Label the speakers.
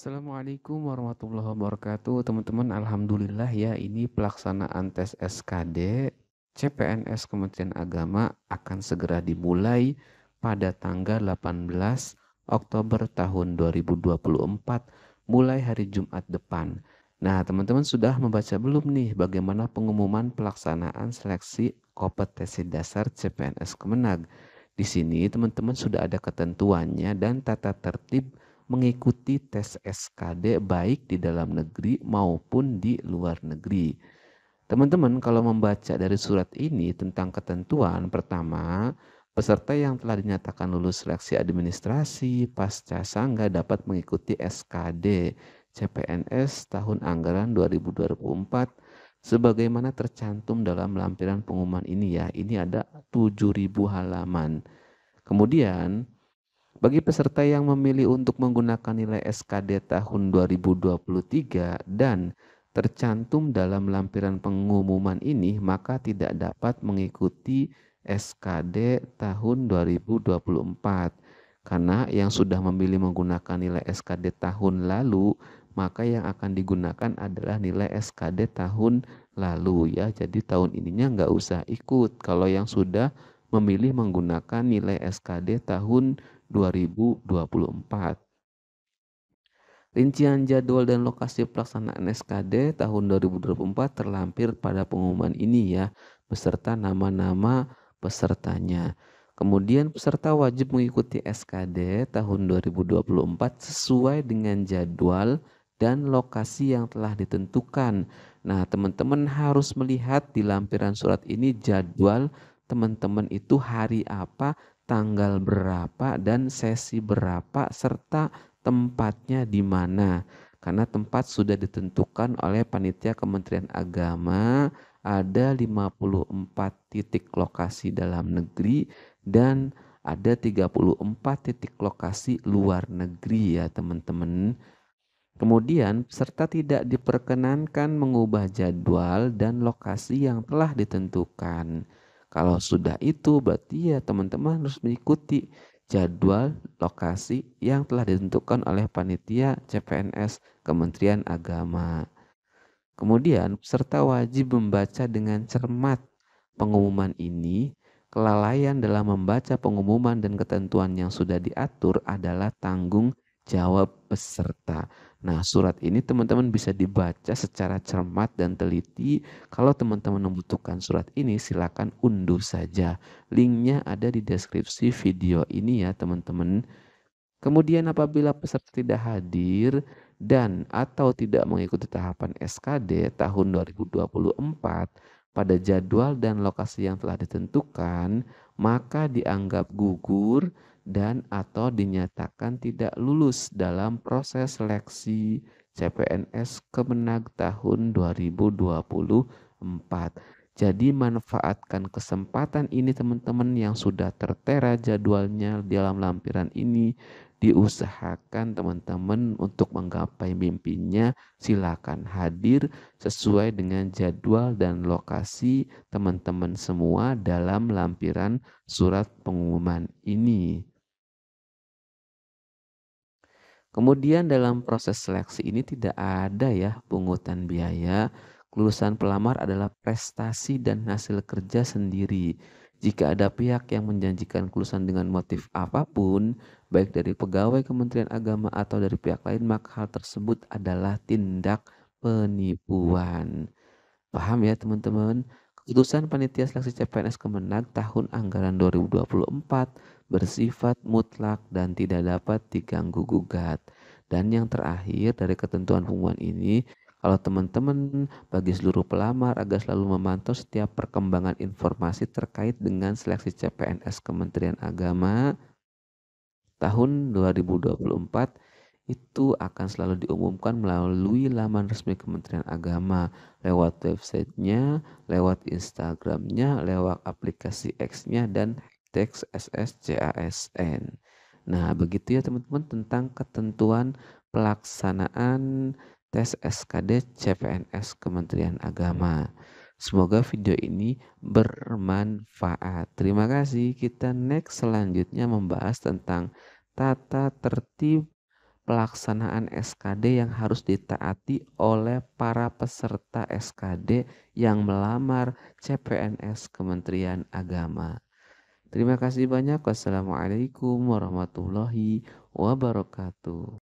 Speaker 1: Assalamualaikum warahmatullahi wabarakatuh teman-teman Alhamdulillah ya ini pelaksanaan tes SKD CPNS Kementerian Agama akan segera dimulai pada tanggal 18 Oktober tahun 2024 mulai hari Jumat depan Nah teman-teman sudah membaca belum nih bagaimana pengumuman pelaksanaan seleksi kompetensi dasar CPNS Kemenag di sini teman-teman sudah ada ketentuannya dan tata tertib mengikuti tes SKD baik di dalam negeri maupun di luar negeri. Teman-teman kalau membaca dari surat ini tentang ketentuan pertama, peserta yang telah dinyatakan lulus seleksi administrasi pasca sangga dapat mengikuti SKD CPNS tahun anggaran 2024 sebagaimana tercantum dalam lampiran pengumuman ini ya. Ini ada 7000 halaman. Kemudian bagi peserta yang memilih untuk menggunakan nilai SKD tahun 2023 dan tercantum dalam lampiran pengumuman ini, maka tidak dapat mengikuti SKD tahun 2024 karena yang sudah memilih menggunakan nilai SKD tahun lalu maka yang akan digunakan adalah nilai SKD tahun lalu ya jadi tahun ininya nggak usah ikut kalau yang sudah memilih menggunakan nilai SKD tahun 2024. Rincian jadwal dan lokasi pelaksanaan SKD tahun 2024 terlampir pada pengumuman ini ya, beserta nama-nama pesertanya. Kemudian peserta wajib mengikuti SKD tahun 2024 sesuai dengan jadwal dan lokasi yang telah ditentukan. Nah, teman-teman harus melihat di lampiran surat ini jadwal teman-teman itu hari apa tanggal berapa dan sesi berapa serta tempatnya di mana. Karena tempat sudah ditentukan oleh panitia Kementerian Agama ada 54 titik lokasi dalam negeri dan ada 34 titik lokasi luar negeri ya teman-teman. Kemudian serta tidak diperkenankan mengubah jadwal dan lokasi yang telah ditentukan. Kalau sudah itu berarti ya teman-teman harus mengikuti jadwal lokasi yang telah ditentukan oleh panitia CPNS Kementerian Agama. Kemudian peserta wajib membaca dengan cermat pengumuman ini. Kelalaian dalam membaca pengumuman dan ketentuan yang sudah diatur adalah tanggung jawab peserta. Nah, surat ini teman-teman bisa dibaca secara cermat dan teliti. Kalau teman-teman membutuhkan surat ini, silakan unduh saja. Linknya ada di deskripsi video ini ya, teman-teman. Kemudian apabila peserta tidak hadir dan atau tidak mengikuti tahapan SKD tahun 2024 pada jadwal dan lokasi yang telah ditentukan, maka dianggap gugur dan atau dinyatakan tidak lulus dalam proses seleksi CPNS Kemenag tahun 2024. Jadi manfaatkan kesempatan ini teman-teman yang sudah tertera jadwalnya di dalam lampiran ini diusahakan teman-teman untuk menggapai mimpinya silakan hadir sesuai dengan jadwal dan lokasi teman-teman semua dalam lampiran surat pengumuman ini. Kemudian dalam proses seleksi ini tidak ada ya pungutan biaya. Kelulusan pelamar adalah prestasi dan hasil kerja sendiri jika ada pihak yang menjanjikan kelulusan dengan motif apapun, baik dari pegawai Kementerian Agama atau dari pihak lain, maka hal tersebut adalah tindak penipuan. Paham ya teman-teman? Keputusan Panitia Seleksi CPNS Kemenag tahun anggaran 2024 bersifat mutlak dan tidak dapat diganggu gugat. Dan yang terakhir dari ketentuan pengumuman ini, kalau teman-teman bagi seluruh pelamar agar selalu memantau setiap perkembangan informasi terkait dengan seleksi CPNS Kementerian Agama tahun 2024 itu akan selalu diumumkan melalui laman resmi Kementerian Agama, lewat websitenya, lewat Instagramnya, lewat aplikasi X-nya, dan teks SSCASN. Nah, begitu ya teman-teman tentang ketentuan pelaksanaan tes SKD CPNS Kementerian Agama. Semoga video ini bermanfaat. Terima kasih. Kita next selanjutnya membahas tentang tata tertib pelaksanaan SKD yang harus ditaati oleh para peserta SKD yang melamar CPNS Kementerian Agama. Terima kasih banyak. Wassalamualaikum warahmatullahi wabarakatuh.